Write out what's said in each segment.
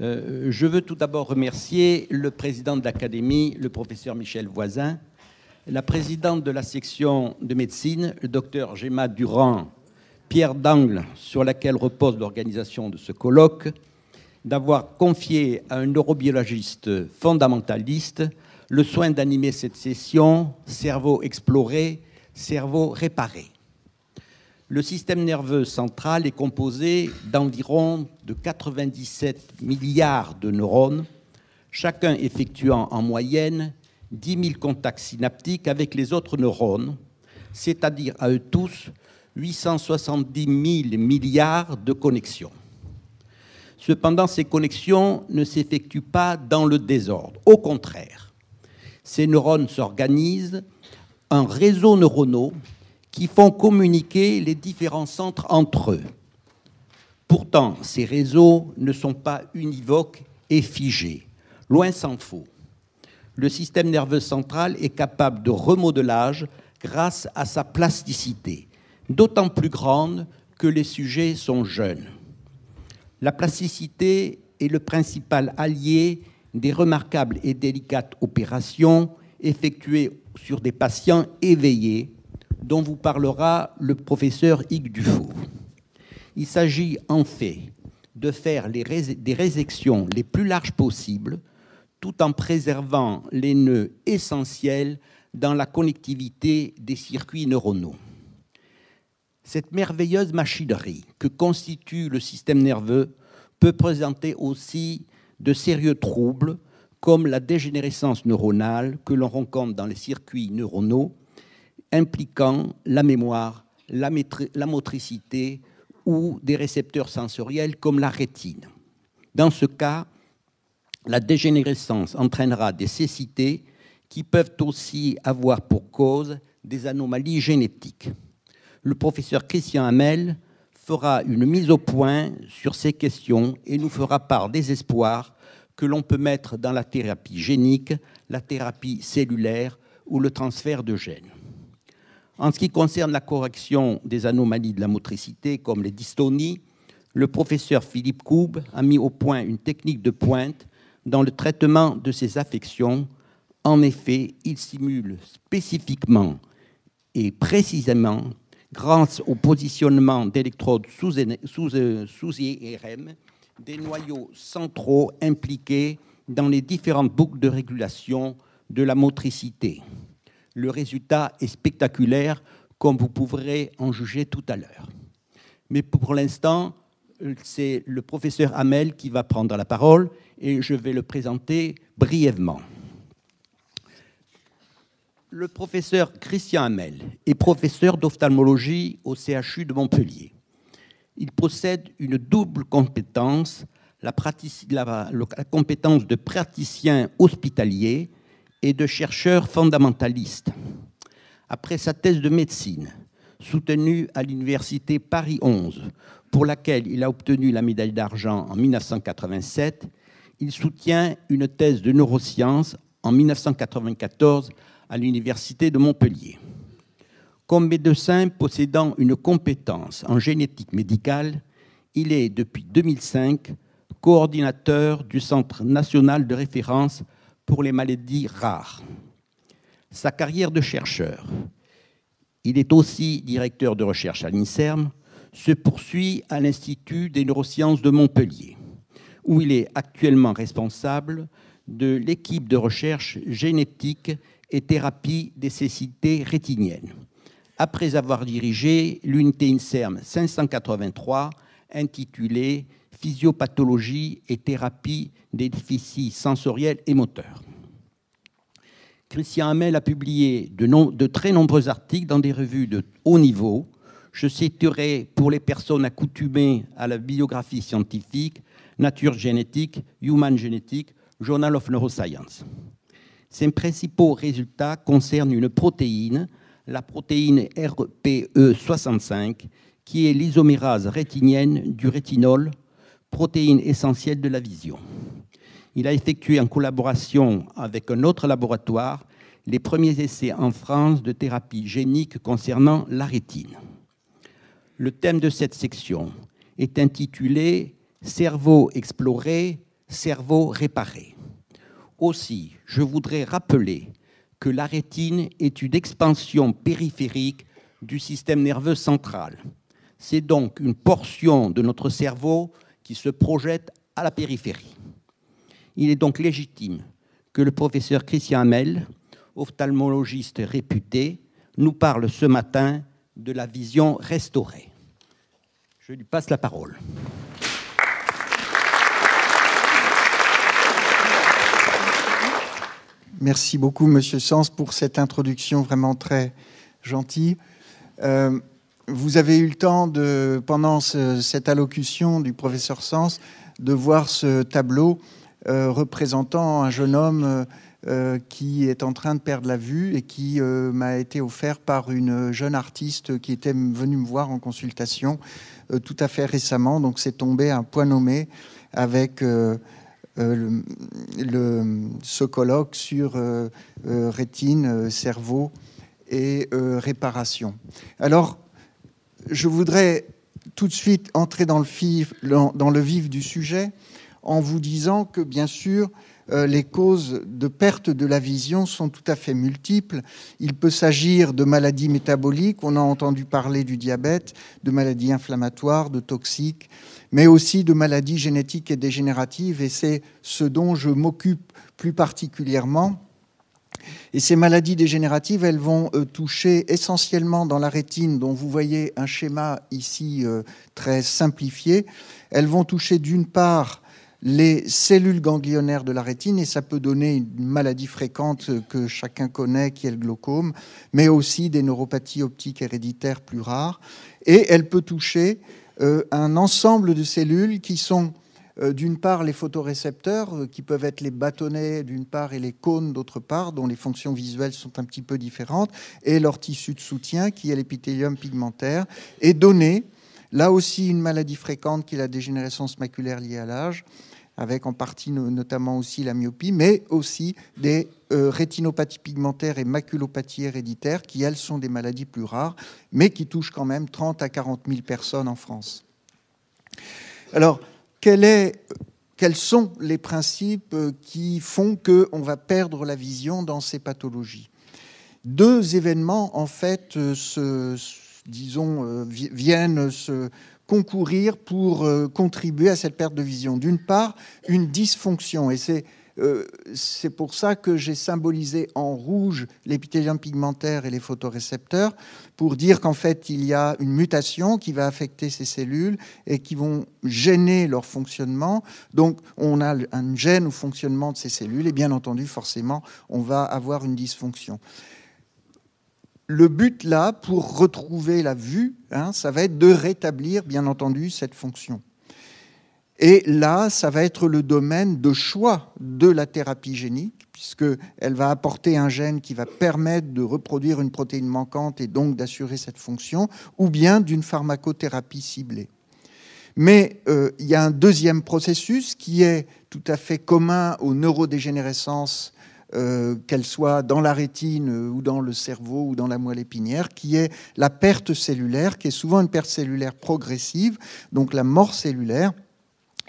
Euh, je veux tout d'abord remercier le président de l'Académie, le professeur Michel Voisin, la présidente de la section de médecine, le docteur Gemma Durand, pierre d'angle sur laquelle repose l'organisation de ce colloque, d'avoir confié à un neurobiologiste fondamentaliste le soin d'animer cette session Cerveau exploré, cerveau réparé. Le système nerveux central est composé d'environ de 97 milliards de neurones, chacun effectuant en moyenne 10 000 contacts synaptiques avec les autres neurones, c'est-à-dire à eux tous 870 000 milliards de connexions. Cependant, ces connexions ne s'effectuent pas dans le désordre. Au contraire, ces neurones s'organisent en réseaux neuronaux qui font communiquer les différents centres entre eux. Pourtant, ces réseaux ne sont pas univoques et figés, loin s'en faut. Le système nerveux central est capable de remodelage grâce à sa plasticité, d'autant plus grande que les sujets sont jeunes. La plasticité est le principal allié des remarquables et délicates opérations effectuées sur des patients éveillés dont vous parlera le professeur Yves Dufault. Il s'agit en fait de faire des résections les plus larges possibles, tout en préservant les nœuds essentiels dans la connectivité des circuits neuronaux. Cette merveilleuse machinerie que constitue le système nerveux peut présenter aussi de sérieux troubles comme la dégénérescence neuronale que l'on rencontre dans les circuits neuronaux impliquant la mémoire, la, motricité ou des récepteurs sensoriels comme la rétine. Dans ce cas, la dégénérescence entraînera des cécités qui peuvent aussi avoir pour cause des anomalies génétiques. Le professeur Christian Hamel fera une mise au point sur ces questions et nous fera part des espoirs que l'on peut mettre dans la thérapie génique, la thérapie cellulaire ou le transfert de gènes. En ce qui concerne la correction des anomalies de la motricité, comme les dystonies, le professeur Philippe Koub a mis au point une technique de pointe dans le traitement de ces affections. En effet, il simule spécifiquement et précisément, grâce au positionnement d'électrodes sous euh, IRM, des noyaux centraux impliqués dans les différentes boucles de régulation de la motricité. Le résultat est spectaculaire, comme vous pourrez en juger tout à l'heure. Mais pour l'instant, euh, c'est le professeur Hamel qui va prendre la parole et je vais le présenter brièvement. Le professeur Christian Hamel est professeur d'ophtalmologie au CHU de Montpellier. Il possède une double compétence, la, la compétence de praticien hospitalier et de chercheur fondamentaliste. Après sa thèse de médecine, soutenue à l'université Paris 11, pour laquelle il a obtenu la médaille d'argent en 1987, il soutient une thèse de neurosciences en 1994 à l'université de Montpellier. Comme médecin possédant une compétence en génétique médicale, il est depuis 2005 coordinateur du Centre national de référence pour les maladies rares. Sa carrière de chercheur, il est aussi directeur de recherche à l'INSERM, se poursuit à l'Institut des neurosciences de Montpellier, où il est actuellement responsable de l'équipe de recherche génétique et thérapie des cécités rétiniennes, après avoir dirigé l'unité INSERM 583 intitulée physiopathologie et thérapie des déficits sensoriels et moteurs. Christian Hamel a publié de, très nombreux articles dans des revues de haut niveau. Je citerai pour les personnes accoutumées à la biographie scientifique Nature génétique, Human Genetics, Journal of Neuroscience. Ses principaux résultats concernent une protéine, la protéine RPE65, qui est l'isomérase rétinienne du rétinol protéine essentielle de la vision. Il a effectué en collaboration avec un autre laboratoire les premiers essais en France de thérapie génique concernant la rétine. Le thème de cette section est intitulé Cerveau exploré, cerveau réparé. Aussi, je voudrais rappeler que la rétine est une expansion périphérique du système nerveux central. C'est donc une portion de notre cerveau qui se projette à la périphérie. Il est donc légitime que le professeur Christian Hamel, ophtalmologiste réputé, nous parle ce matin de la vision restaurée. Je lui passe la parole. Merci beaucoup, Monsieur Sens, pour cette introduction vraiment très gentille. Euh, vous avez eu le temps, de, pendant cette allocution du professeur Sens, de voir ce tableau euh, représentant un jeune homme euh, qui est en train de perdre la vue et qui euh, m'a été offert par une jeune artiste qui était venue me voir en consultation tout à fait récemment. Donc c'est tombé un point nommé avec ce colloque sur rétine, cerveau et réparation. Alors, je voudrais tout de suite entrer dans le, vif, du sujet en vous disant que, bien sûr, euh, les causes de perte de la vision sont tout à fait multiples. Il peut s'agir de maladies métaboliques, on a entendu parler du diabète, de maladies inflammatoires, de toxiques, mais aussi de maladies génétiques et dégénératives, et c'est ce dont je m'occupe plus particulièrement et ces maladies dégénératives, elles vont euh, toucher essentiellement dans la rétine, dont vous voyez un schéma ici euh, très simplifié. Elles vont toucher d'une part les cellules ganglionnaires de la rétine, et ça peut donner une maladie fréquente euh, que chacun connaît, qui est le glaucome, mais aussi des neuropathies optiques héréditaires plus rares. Et elle peut toucher un ensemble de cellules qui sont euh, d'une part les photorécepteurs, euh, qui peuvent être les bâtonnets d'une part et les cônes d'autre part, dont les fonctions visuelles sont un petit peu différentes, et leur tissu de soutien, qui est l'épithélium pigmentaire, est donné, là aussi une maladie fréquente qui est la dégénérescence maculaire liée à l'âge, avec en partie notamment aussi la myopie, mais aussi des euh, rétinopathies pigmentaires et maculopathies héréditaires, qui elles sont des maladies plus rares, mais qui touchent quand même 30 à 40 000 personnes en France. Alors, quels sont les principes euh, qui font qu'on va perdre la vision dans ces pathologies Deux événements, en fait, euh, disons, euh, viennent se concourir pour contribuer à cette perte de vision. D'une part, une dysfonction, et c'est euh, c'est pour ça que j'ai symbolisé en rouge l'épithélium pigmentaire et les photorécepteurs, pour dire qu'en fait, il y a une mutation qui va affecter ces cellules et qui vont gêner leur fonctionnement. Donc, on a un gène au fonctionnement de ces cellules et bien entendu, forcément, on va avoir une dysfonction le but là, pour retrouver la vue, hein, ça va être de rétablir, bien entendu, cette fonction. Et là, ça va être le domaine de choix de la thérapie génique, puisqu'elle va apporter un gène qui va permettre de reproduire une protéine manquante et donc d'assurer cette fonction, ou bien d'une pharmacothérapie ciblée. Mais euh, il y a un deuxième processus qui est tout à fait commun aux neurodégénérescences, euh, qu'elles soient dans la rétine euh, ou dans le cerveau ou dans la moelle épinière, qui est la perte cellulaire, qui est souvent une perte cellulaire progressive, donc la mort cellulaire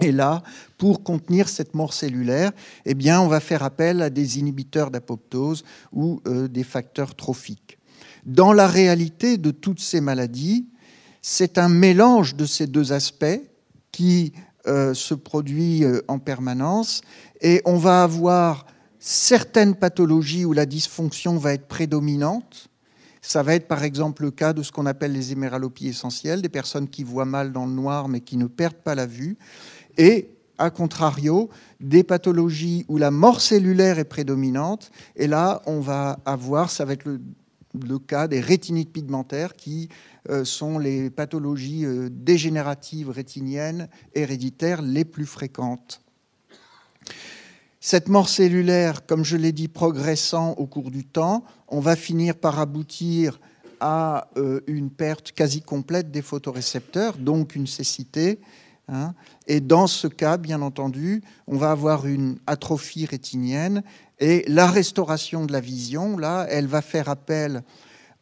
et là, pour contenir cette mort cellulaire, eh bien, on va faire appel à des inhibiteurs d'apoptose ou euh, des facteurs trophiques. Dans la réalité de toutes ces maladies, c'est un mélange de ces deux aspects qui euh, se produit euh, en permanence et on va avoir certaines pathologies où la dysfonction va être prédominante. Ça va être par exemple le cas de ce qu'on appelle les héméralopies essentielles, des personnes qui voient mal dans le noir mais qui ne perdent pas la vue et, à contrario, des pathologies où la mort cellulaire est prédominante. Et là, on va avoir, ça va être le, cas des rétinites pigmentaires qui euh, sont les pathologies euh, dégénératives rétiniennes héréditaires les plus fréquentes. Cette mort cellulaire, comme je l'ai dit, progressant au cours du temps, on va finir par aboutir à euh, une perte quasi complète des photorécepteurs, donc une cécité, Hein. et dans ce cas, bien entendu, on va avoir une atrophie rétinienne et la restauration de la vision, là, elle va faire appel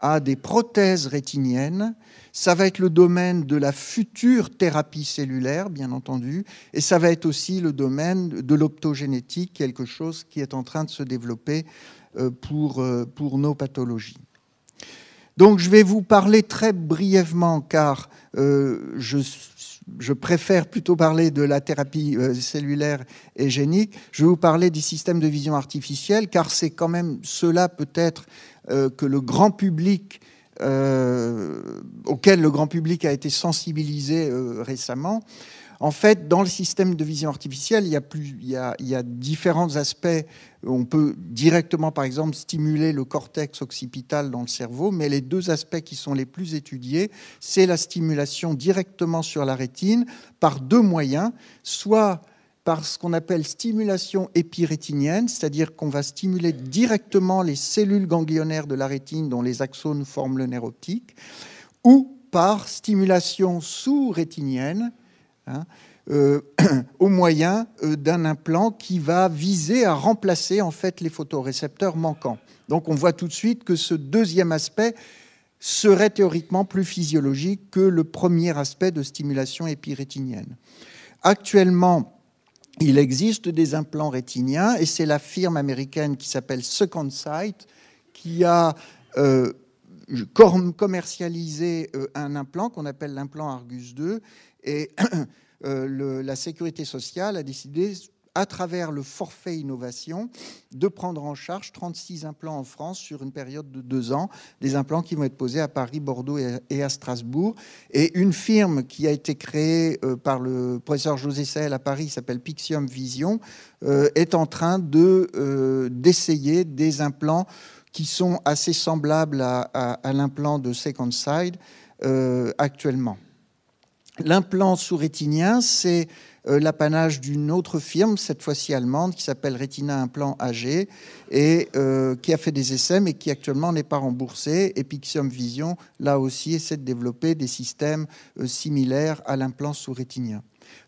à des prothèses rétiniennes. Ça va être le domaine de la future thérapie cellulaire, bien entendu, et ça va être aussi le domaine de l'optogénétique, quelque chose qui est en train de se développer euh, pour, euh, pour nos pathologies. Donc je vais vous parler très brièvement, car euh, je je préfère plutôt parler de la thérapie euh, cellulaire et génique. Je vais vous parler des systèmes de vision artificielle, car c'est quand même cela peut-être euh, que le grand public, euh, auquel le grand public a été sensibilisé récemment. En fait, dans le système de vision artificielle, il y a, différents aspects. On peut directement, par exemple, stimuler le cortex occipital dans le cerveau, mais les deux aspects qui sont les plus étudiés, c'est la stimulation directement sur la rétine par deux moyens, soit par ce qu'on appelle stimulation épirétinienne, c'est-à-dire qu'on va stimuler directement les cellules ganglionnaires de la rétine dont les axones forment le nerf optique, ou par stimulation sous-rétinienne, Hein, euh, au moyen euh, d'un implant qui va viser à remplacer en fait les photorécepteurs manquants. Donc on voit tout de suite que ce deuxième aspect serait théoriquement plus physiologique que le premier aspect de stimulation épirétinienne. Actuellement, il existe des implants rétiniens et c'est la firme américaine qui s'appelle Second Sight qui a euh, commercialisé un implant qu'on appelle l'implant Argus 2 et euh, la sécurité sociale a décidé, à travers le forfait innovation, de prendre en charge 36 implants en France sur une période de deux ans, des implants qui vont être posés à Paris, Bordeaux et à Strasbourg. Et une firme qui a été créée euh, par le professeur José Sahel à Paris, s'appelle Pixium Vision, euh, est en train de d'essayer des implants qui sont assez semblables à, l'implant de Second Side actuellement. L'implant sous-rétinien, c'est euh, l'apanage d'une autre firme, cette fois-ci allemande, qui s'appelle Retina Implant AG, et euh, qui a fait des essais, mais qui actuellement n'est pas remboursé. Et Vision, là aussi, essaie de développer des systèmes euh, similaires à l'implant sous-rétinien.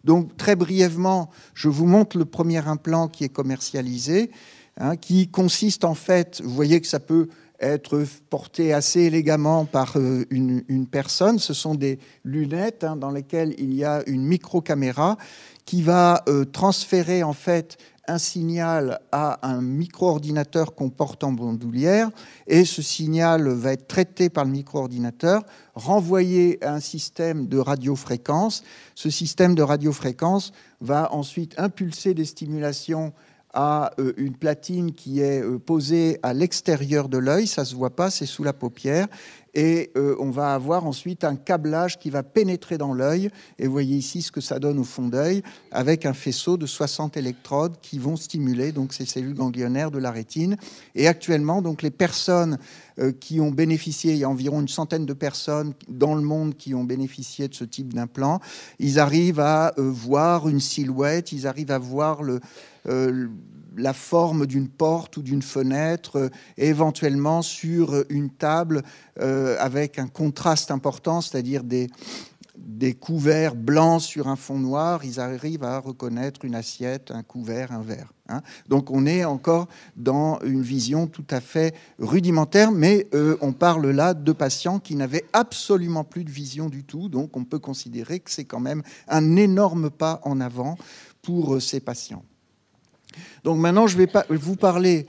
Donc, très brièvement, je vous montre le premier implant qui est commercialisé, hein, qui consiste en fait, vous voyez que ça peut être porté assez élégamment par euh, une, personne. Ce sont des lunettes hein, dans lesquelles il y a une micro-caméra qui va euh, transférer en fait un signal à un micro-ordinateur qu'on porte en bandoulière et ce signal va être traité par le micro-ordinateur, renvoyé à un système de radiofréquence. Ce système de radiofréquence va ensuite impulser des stimulations à euh, une platine qui est euh, posée à l'extérieur de l'œil, ça se voit pas, c'est sous la paupière, et euh, on va avoir ensuite un câblage qui va pénétrer dans l'œil, et vous voyez ici ce que ça donne au fond d'œil, avec un faisceau de 60 électrodes qui vont stimuler donc ces cellules ganglionnaires de la rétine. Et actuellement, donc les personnes qui ont bénéficié, il y a environ une centaine de personnes dans le monde qui ont bénéficié de ce type d'implant, ils arrivent à voir une silhouette, ils arrivent à voir le, euh, la forme d'une porte ou d'une fenêtre, euh, éventuellement sur euh, une table avec un contraste important, c'est-à-dire des, couverts blancs sur un fond noir, ils arrivent à reconnaître une assiette, un couvert, un verre. Hein. Donc on est encore dans une vision tout à fait rudimentaire, mais on parle là de patients qui n'avaient absolument plus de vision du tout. Donc on peut considérer que c'est quand même un énorme pas en avant pour ces patients. Donc maintenant, je vais vous parler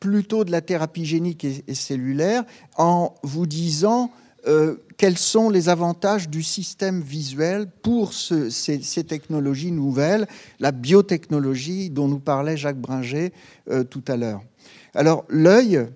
plutôt de la thérapie génique et, cellulaire en vous disant euh, quels sont les avantages du système visuel pour ces, technologies nouvelles, la biotechnologie dont nous parlait Jacques Bringer euh, tout à l'heure. Alors l'œil,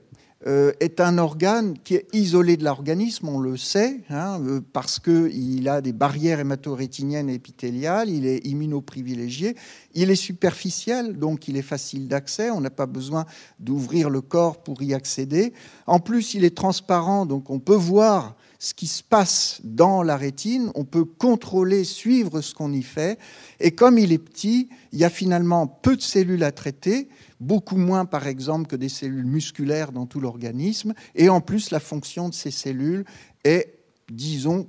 euh, est un organe qui est isolé de l'organisme, on le sait, hein, euh, parce qu'il a des barrières hématorétiniennes et épithéliales, il est immunoprivilégié, il est superficiel, donc il est facile d'accès, on n'a pas besoin d'ouvrir le corps pour y accéder. En plus, il est transparent, donc on peut voir ce qui se passe dans la rétine, on peut contrôler, suivre ce qu'on y fait, et comme il est petit, il y a finalement peu de cellules à traiter, beaucoup moins par exemple que des cellules musculaires dans tout l'organisme, et en plus la fonction de ces cellules est, disons,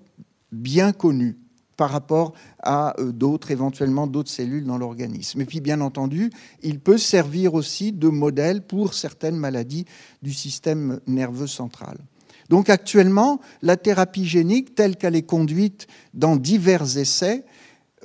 bien connue par rapport à euh, d'autres, éventuellement d'autres cellules dans l'organisme. Et puis, bien entendu, il peut servir aussi de modèle pour certaines maladies du système nerveux central. Donc actuellement, la thérapie génique, telle qu'elle est conduite dans divers essais,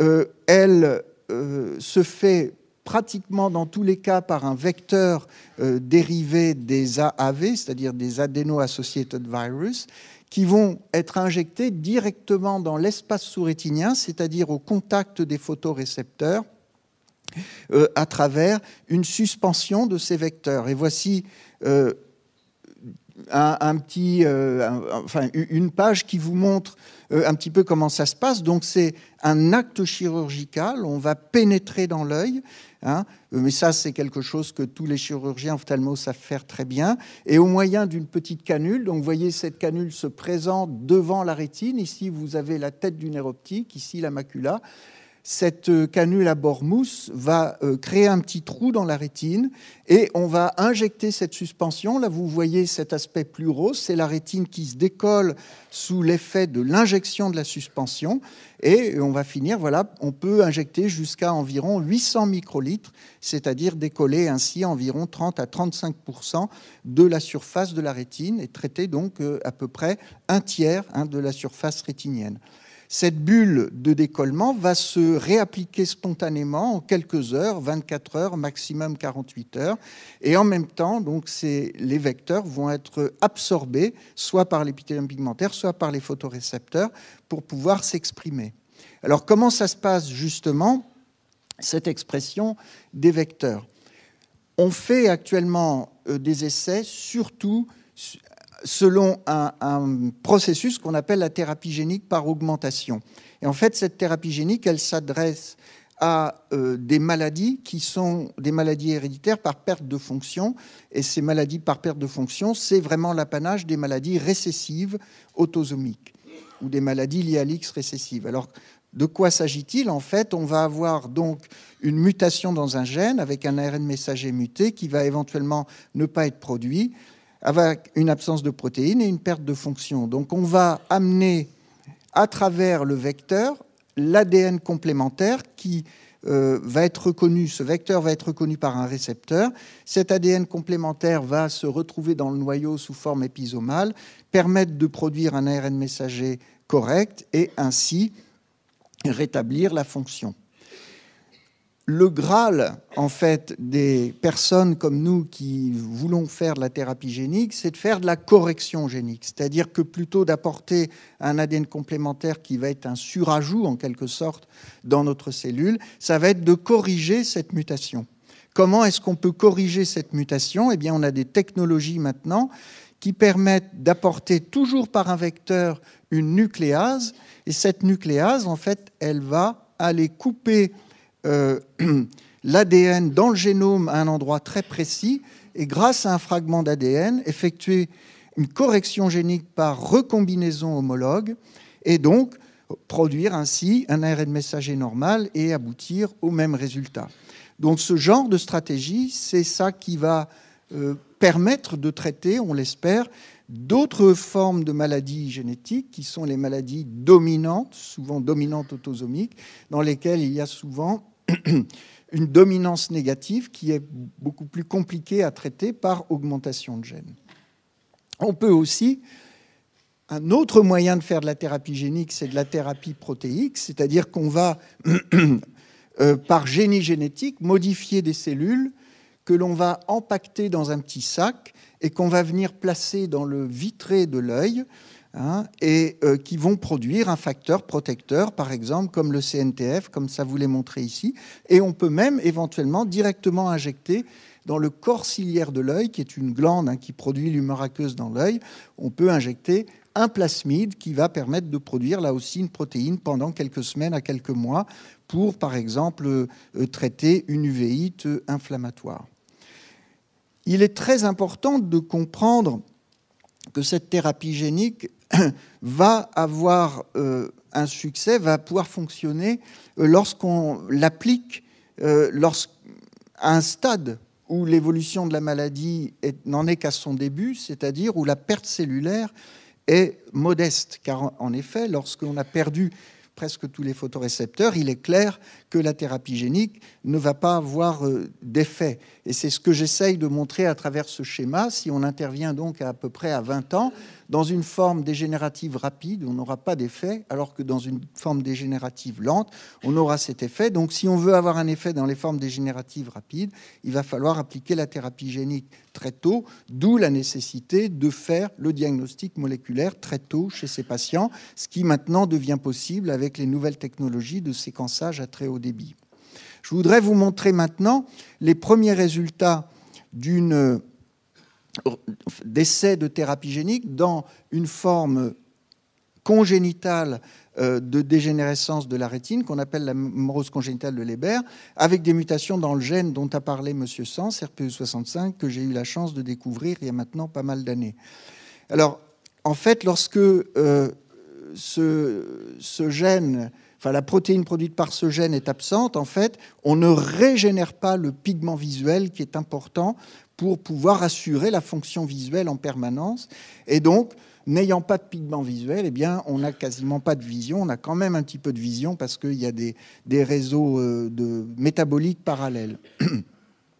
euh, elle euh, se fait pratiquement dans tous les cas par un vecteur euh, dérivé des AAV, c'est-à-dire des adeno-associated virus, qui vont être injectés directement dans l'espace sous-rétinien, c'est-à-dire au contact des photorécepteurs, euh, à travers une suspension de ces vecteurs. Et voici euh, un, petit, euh, une page qui vous montre euh, un petit peu comment ça se passe. Donc c'est un acte chirurgical, on va pénétrer dans l'œil. Hein. mais ça, c'est quelque chose que tous les chirurgiens ophtalmos savent faire très bien. Et au moyen d'une petite canule, donc vous voyez, cette canule se présente devant la rétine. Ici, vous avez la tête du nerf optique, ici la macula cette euh, canule à bord mousse va euh, créer un petit trou dans la rétine et on va injecter cette suspension. Là, vous voyez cet aspect plus rose, c'est la rétine qui se décolle sous l'effet de l'injection de la suspension et on va finir, voilà, on peut injecter jusqu'à environ 800 microlitres, c'est-à-dire décoller ainsi environ 30 à 35 de la surface de la rétine et traiter donc euh, à peu près un tiers hein, de la surface rétinienne cette bulle de décollement va se réappliquer spontanément en quelques heures, 24 heures, maximum 48 heures. Et en même temps, donc, les vecteurs vont être absorbés soit par l'épithélium pigmentaire, soit par les photorécepteurs pour pouvoir s'exprimer. Alors comment ça se passe justement, cette expression des vecteurs On fait actuellement euh, des essais surtout selon un, processus qu'on appelle la thérapie génique par augmentation. Et en fait, cette thérapie génique, elle s'adresse à euh, des maladies qui sont des maladies héréditaires par perte de fonction. Et ces maladies par perte de fonction, c'est vraiment l'apanage des maladies récessives autosomiques ou des maladies liées à l'X récessive. Alors, de quoi s'agit-il En fait, on va avoir donc une mutation dans un gène avec un ARN messager muté qui va éventuellement ne pas être produit avec une absence de protéines et une perte de fonction. Donc on va amener à travers le vecteur l'ADN complémentaire qui euh, va être reconnu, ce vecteur va être reconnu par un récepteur. Cet ADN complémentaire va se retrouver dans le noyau sous forme épisomale, permettre de produire un ARN messager correct et ainsi rétablir la fonction le Graal, en fait, des personnes comme nous qui voulons faire de la thérapie génique, c'est de faire de la correction génique. C'est-à-dire que plutôt d'apporter un ADN complémentaire qui va être un surajout, en quelque sorte, dans notre cellule, ça va être de corriger cette mutation. Comment est-ce qu'on peut corriger cette mutation Eh bien, on a des technologies maintenant qui permettent d'apporter toujours par un vecteur une nucléase. Et cette nucléase, en fait, elle va aller couper euh, l'ADN dans le génome à un endroit très précis et grâce à un fragment d'ADN, effectuer une correction génique par recombinaison homologue et donc produire ainsi un ARN messager normal et aboutir au même résultat. Donc ce genre de stratégie, c'est ça qui va euh, permettre de traiter, on l'espère, d'autres formes de maladies génétiques qui sont les maladies dominantes, souvent dominantes autosomiques, dans lesquelles il y a souvent une dominance négative qui est beaucoup plus compliquée à traiter par augmentation de gènes. On peut aussi, un autre moyen de faire de la thérapie génique, c'est de la thérapie protéique, c'est-à-dire qu'on va, euh, par génie génétique, modifier des cellules que l'on va empacter dans un petit sac et qu'on va venir placer dans le vitré de l'œil Hein, et euh, qui vont produire un facteur protecteur, par exemple, comme le CNTF, comme ça vous l'est montré ici. Et on peut même éventuellement directement injecter dans le corps ciliaire de l'œil, qui est une glande hein, qui produit l'humeur aqueuse dans l'œil, on peut injecter un plasmide qui va permettre de produire là aussi une protéine pendant quelques semaines à quelques mois pour, par exemple, euh, euh, traiter une uvéite inflammatoire. Il est très important de comprendre que cette thérapie génique va avoir euh, un succès, va pouvoir fonctionner euh, lorsqu'on l'applique euh, à un stade où l'évolution de la maladie n'en est qu'à son début, c'est-à-dire où la perte cellulaire est modeste. Car en effet, lorsqu'on a perdu presque tous les photorécepteurs, il est clair que la thérapie génique ne va pas avoir euh, d'effet. Et c'est ce que j'essaye de montrer à travers ce schéma. Si on intervient donc à, peu près à 20 ans, dans une forme dégénérative rapide, on n'aura pas d'effet, alors que dans une forme dégénérative lente, on aura cet effet. Donc si on veut avoir un effet dans les formes dégénératives rapides, il va falloir appliquer la thérapie génique très tôt, d'où la nécessité de faire le diagnostic moléculaire très tôt chez ces patients, ce qui maintenant devient possible avec les nouvelles technologies de séquençage à très haut débit. Je voudrais vous montrer maintenant les premiers résultats d'une d'essais de thérapie génique dans une forme congénitale euh, de dégénérescence de la rétine qu'on appelle la morose congénitale de Leber, avec des mutations dans le gène dont a parlé M. Sans, RPE65, que j'ai eu la chance de découvrir il y a maintenant pas mal d'années. Alors, en fait, lorsque euh, ce, gène la protéine produite par ce gène est absente, en fait, on ne régénère pas le pigment visuel qui est important pour pouvoir assurer la fonction visuelle en permanence. Et donc, n'ayant pas de pigment visuel, eh bien, on n'a quasiment pas de vision. On a quand même un petit peu de vision parce qu'il y a des, réseaux euh, de métaboliques parallèles.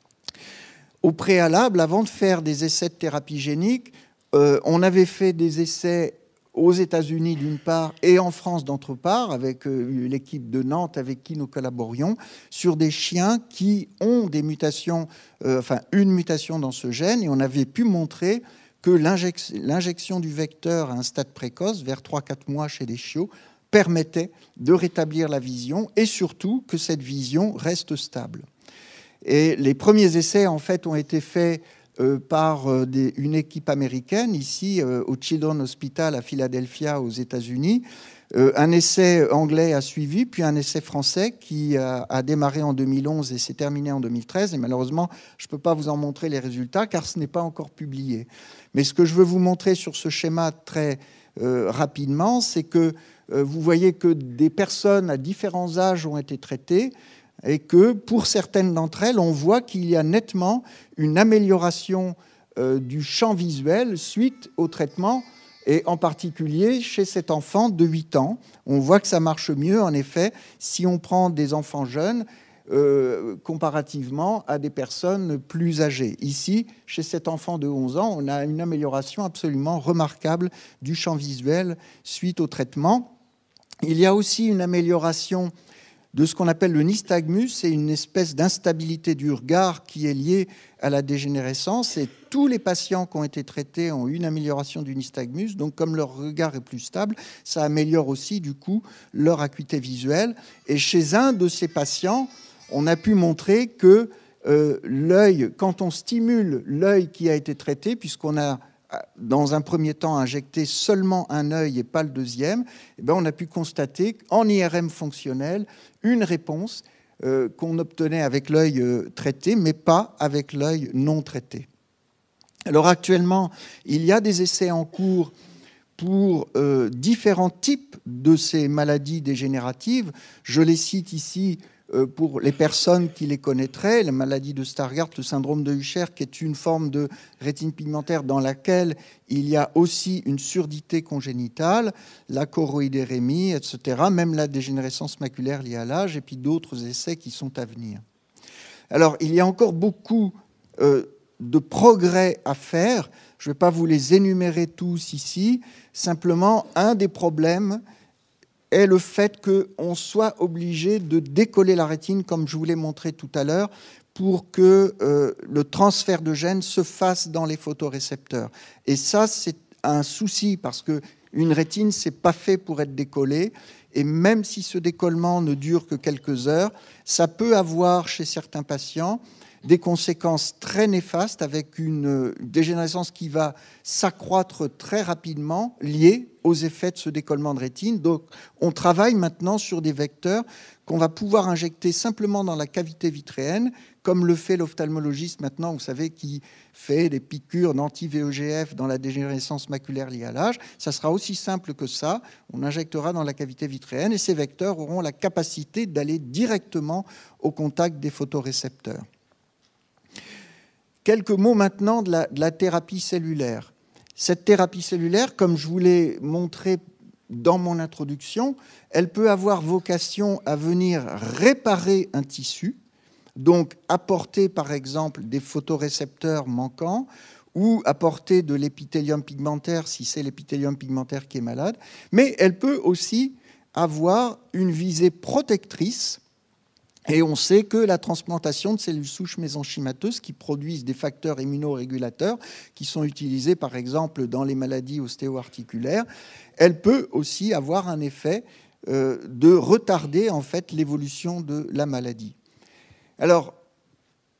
Au préalable, avant de faire des essais de thérapie génique, euh, on avait fait des essais aux États-Unis d'une part et en France d'autre part, avec euh, l'équipe de Nantes avec qui nous collaborions, sur des chiens qui ont des mutations, euh, enfin une mutation dans ce gène, et on avait pu montrer que l'injection du vecteur à un stade précoce, vers 3-4 mois chez des chiots, permettait de rétablir la vision et surtout que cette vision reste stable. Et les premiers essais, en fait, ont été faits euh, par euh, une équipe américaine, ici euh, au Children's Hospital à Philadelphia aux États-Unis. un essai anglais a suivi, puis un essai français qui a, démarré en 2011 et s'est terminé en 2013. Et malheureusement, je ne peux pas vous en montrer les résultats car ce n'est pas encore publié. Mais ce que je veux vous montrer sur ce schéma très rapidement, c'est que vous voyez que des personnes à différents âges ont été traitées et que pour certaines d'entre elles, on voit qu'il y a nettement une amélioration euh, du champ visuel suite au traitement, et en particulier chez cet enfant de 8 ans. On voit que ça marche mieux, en effet, si on prend des enfants jeunes euh, comparativement à des personnes plus âgées. Ici, chez cet enfant de 11 ans, on a une amélioration absolument remarquable du champ visuel suite au traitement. Il y a aussi une amélioration de ce qu'on appelle le nystagmus. C'est une espèce d'instabilité du regard qui est liée à la dégénérescence. Et tous les patients qui ont été traités ont eu une amélioration du nystagmus. Donc, comme leur regard est plus stable, ça améliore aussi, du coup, leur acuité visuelle. Et chez un de ces patients, on a pu montrer que euh, l'œil, quand on stimule l'œil qui a été traité, puisqu'on a dans un premier temps injecter seulement un œil et pas le deuxième, eh ben, on a pu constater en IRM fonctionnel une réponse euh, qu'on obtenait avec l'œil euh, traité, mais pas avec l'œil non traité. Alors actuellement, il y a des essais en cours pour euh, différents types de ces maladies dégénératives. Je les cite ici euh, pour les personnes qui les connaîtraient, la maladie de Stargardt, le syndrome de Usher, qui est une forme de rétine pigmentaire dans laquelle il y a aussi une surdité congénitale, la choroidérémie, etc., même la dégénérescence maculaire liée à l'âge, et puis d'autres essais qui sont à venir. Alors, il y a encore beaucoup euh, de progrès à faire. Je ne vais pas vous les énumérer tous ici. Simplement, un des problèmes, est le fait qu'on soit obligé de décoller la rétine, comme je vous l'ai montré tout à l'heure, pour que euh, le transfert de gènes se fasse dans les photorécepteurs. Et ça, c'est un souci, parce qu'une une rétine, n'est pas fait pour être décollée. Et même si ce décollement ne dure que quelques heures, ça peut avoir chez certains patients des conséquences très néfastes avec une dégénérescence qui va s'accroître très rapidement, liée aux effets de ce décollement de rétine. Donc on travaille maintenant sur des vecteurs qu'on va pouvoir injecter simplement dans la cavité vitréenne, comme le fait l'ophtalmologiste maintenant, vous savez, qui fait des piqûres d'anti-VEGF dans la dégénérescence maculaire liée à l'âge. Ça sera aussi simple que ça. On injectera dans la cavité vitréenne et ces vecteurs auront la capacité d'aller directement au contact des photorécepteurs. Quelques mots maintenant de la, thérapie cellulaire. Cette thérapie cellulaire, comme je vous l'ai montré dans mon introduction, elle peut avoir vocation à venir réparer un tissu, donc apporter par exemple des photorécepteurs manquants ou apporter de l'épithélium pigmentaire si c'est l'épithélium pigmentaire qui est malade, mais elle peut aussi avoir une visée protectrice et on sait que la transplantation de cellules souches mésenchymateuses qui produisent des facteurs immunorégulateurs qui sont utilisés par exemple dans les maladies ostéo-articulaires, elle peut aussi avoir un effet euh, de retarder en fait l'évolution de la maladie. Alors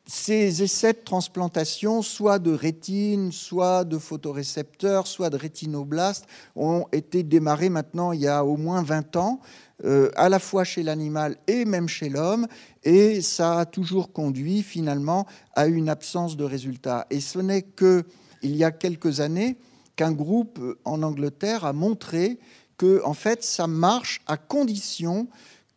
ces essais de transplantation, soit de rétine, soit de photorécepteurs, soit de rétinoblastes, ont été démarrés maintenant il y a au moins 20 ans, euh, à la fois chez l'animal et même chez l'homme, et ça a toujours conduit finalement à une absence de résultats. Et ce n'est qu'il y a quelques années qu'un groupe en Angleterre a montré que en fait ça marche à condition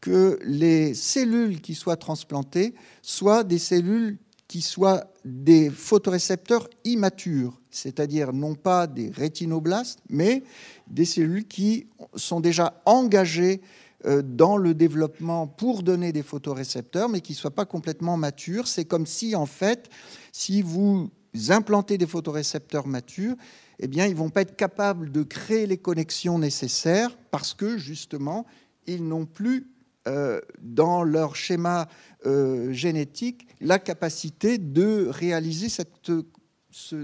que les cellules qui soient transplantées soient des cellules qui soient des photorécepteurs immatures, c'est-à-dire non pas des rétinoblastes, mais des cellules qui sont déjà engagées euh, dans le développement pour donner des photorécepteurs, mais qui ne soient pas complètement matures. C'est comme si, en fait, si vous implantez des photorécepteurs matures, eh bien, ils ne vont pas être capables de créer les connexions nécessaires parce que, justement, ils n'ont plus euh, dans leur schéma euh, génétique la capacité de réaliser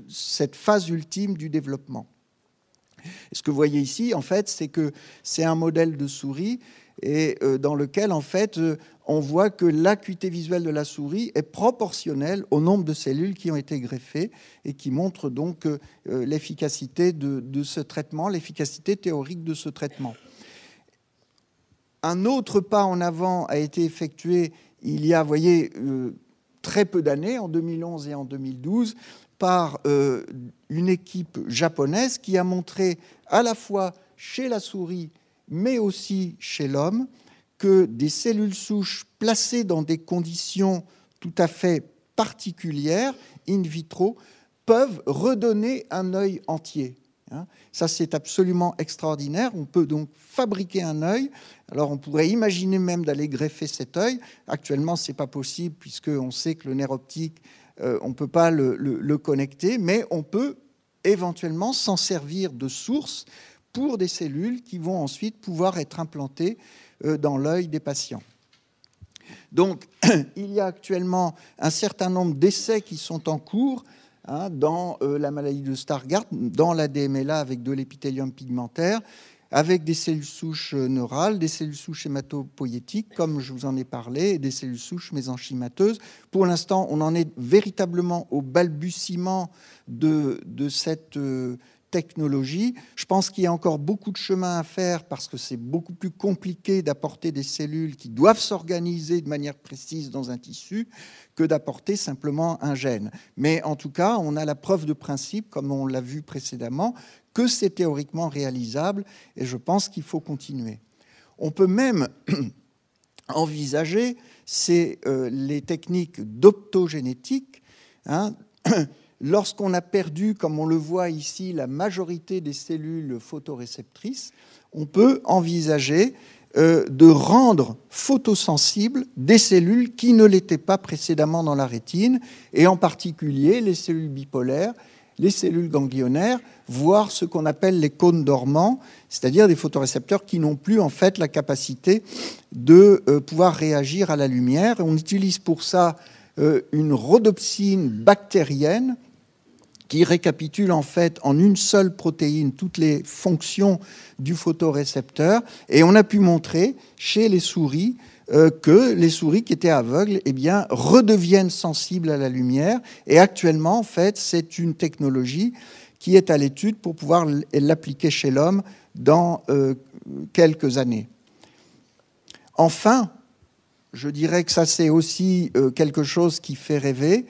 cette, phase ultime du développement. ce que vous voyez ici, en fait, c'est que c'est un modèle de souris et euh, dans lequel, en fait, on voit que l'acuité visuelle de la souris est proportionnelle au nombre de cellules qui ont été greffées et qui montre donc l'efficacité de ce traitement, l'efficacité théorique de ce traitement. Un autre pas en avant a été effectué il y a, euh, très peu d'années, en 2011 et en 2012, par euh, une équipe japonaise qui a montré à la fois chez la souris, mais aussi chez l'homme, que des cellules souches placées dans des conditions tout à fait particulières, in vitro, peuvent redonner un œil entier. Hein. Ça, c'est absolument extraordinaire. On peut donc fabriquer un œil. Alors, on pourrait imaginer même d'aller greffer cet œil. Actuellement, ce n'est pas possible puisqu'on sait que le nerf optique, euh, on ne peut pas le, le connecter, mais on peut éventuellement s'en servir de source pour des cellules qui vont ensuite pouvoir être implantées euh, dans l'œil des patients. Donc, il y a actuellement un certain nombre d'essais qui sont en cours Hein, dans euh, la maladie de Stargardt, dans la DMLA avec de l'épithélium pigmentaire, avec des cellules souches euh, neurales, des cellules souches hématopoïétiques, comme je vous en ai parlé, des cellules souches mésenchymateuses. Pour l'instant, on en est véritablement au balbutiement de, de cette euh, technologie. Je pense qu'il y a encore beaucoup de chemin à faire parce que c'est beaucoup plus compliqué d'apporter des cellules qui doivent s'organiser de manière précise dans un tissu que d'apporter simplement un gène. Mais en tout cas, on a la preuve de principe, comme on l'a vu précédemment, que c'est théoriquement réalisable et je pense qu'il faut continuer. On peut même envisager c'est euh, les techniques d'optogénétique. Hein, Lorsqu'on a perdu, comme on le voit ici, la majorité des cellules photoréceptrices, on peut envisager euh, de rendre photosensibles des cellules qui ne l'étaient pas précédemment dans la rétine, et en particulier les cellules bipolaires, les cellules ganglionnaires, voire ce qu'on appelle les cônes dormants, c'est-à-dire des photorécepteurs qui n'ont plus en fait la capacité de euh, pouvoir réagir à la lumière. on utilise pour ça euh, une rhodopsine bactérienne qui récapitule en fait en une seule protéine toutes les fonctions du photorécepteur. Et on a pu montrer chez les souris euh, que les souris qui étaient aveugles eh bien, redeviennent sensibles à la lumière. Et actuellement, en fait, c'est une technologie qui est à l'étude pour pouvoir l'appliquer chez l'homme dans euh, quelques années. Enfin, je dirais que ça c'est aussi euh, quelque chose qui fait rêver.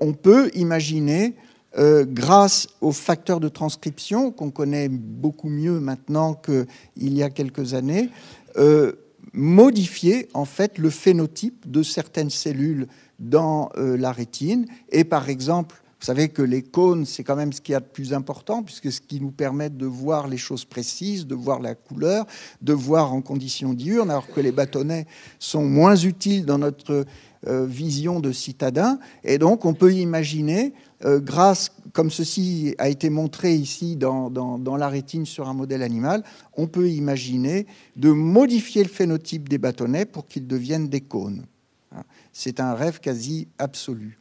on peut imaginer euh, grâce aux facteurs de transcription qu'on connaît beaucoup mieux maintenant qu'il y a quelques années, euh, modifier en fait le phénotype de certaines cellules dans euh, la rétine et par exemple vous savez que les cônes, c'est quand même ce qu'il y a de plus important, puisque ce qui nous permet de voir les choses précises, de voir la couleur, de voir en conditions diurnes, alors que les bâtonnets sont moins utiles dans notre euh, vision de citadin. Et donc, on peut imaginer, euh, grâce, comme ceci a été montré ici dans, dans, dans, la rétine sur un modèle animal, on peut imaginer de modifier le phénotype des bâtonnets pour qu'ils deviennent des cônes. Hein, c'est un rêve quasi absolu.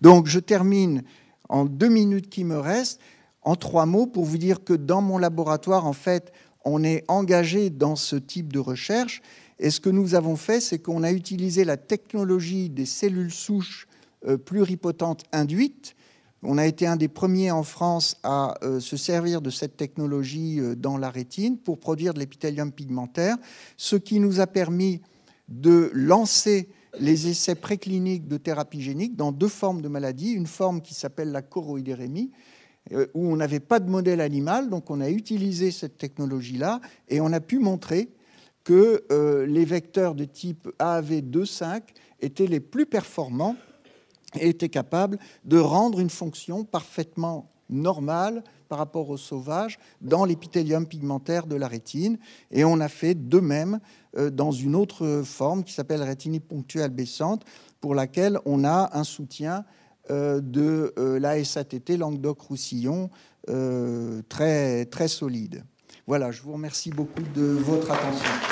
Donc, je termine en deux minutes qui me restent, en trois mots, pour vous dire que dans mon laboratoire, en fait, on est engagé dans ce type de recherche. Et ce que nous avons fait, c'est qu'on a utilisé la technologie des cellules souches euh, pluripotentes induites. On a été un des premiers en France à euh, se servir de cette technologie euh, dans la rétine pour produire de l'épithélium pigmentaire, ce qui nous a permis de lancer les essais précliniques de thérapie génique dans deux formes de maladies, une forme qui s'appelle la choroidérémie, euh, où on n'avait pas de modèle animal, donc on a utilisé cette technologie-là et on a pu montrer que euh, les vecteurs de type AAV25 étaient les plus performants et étaient capables de rendre une fonction parfaitement normale par rapport au sauvage, dans l'épithélium pigmentaire de la rétine. Et on a fait de même euh, dans une autre forme qui s'appelle rétinite ponctuelle baissante, pour laquelle on a un soutien euh, de euh, la Languedoc-Roussillon très, très solide. Voilà, je vous remercie beaucoup de votre attention.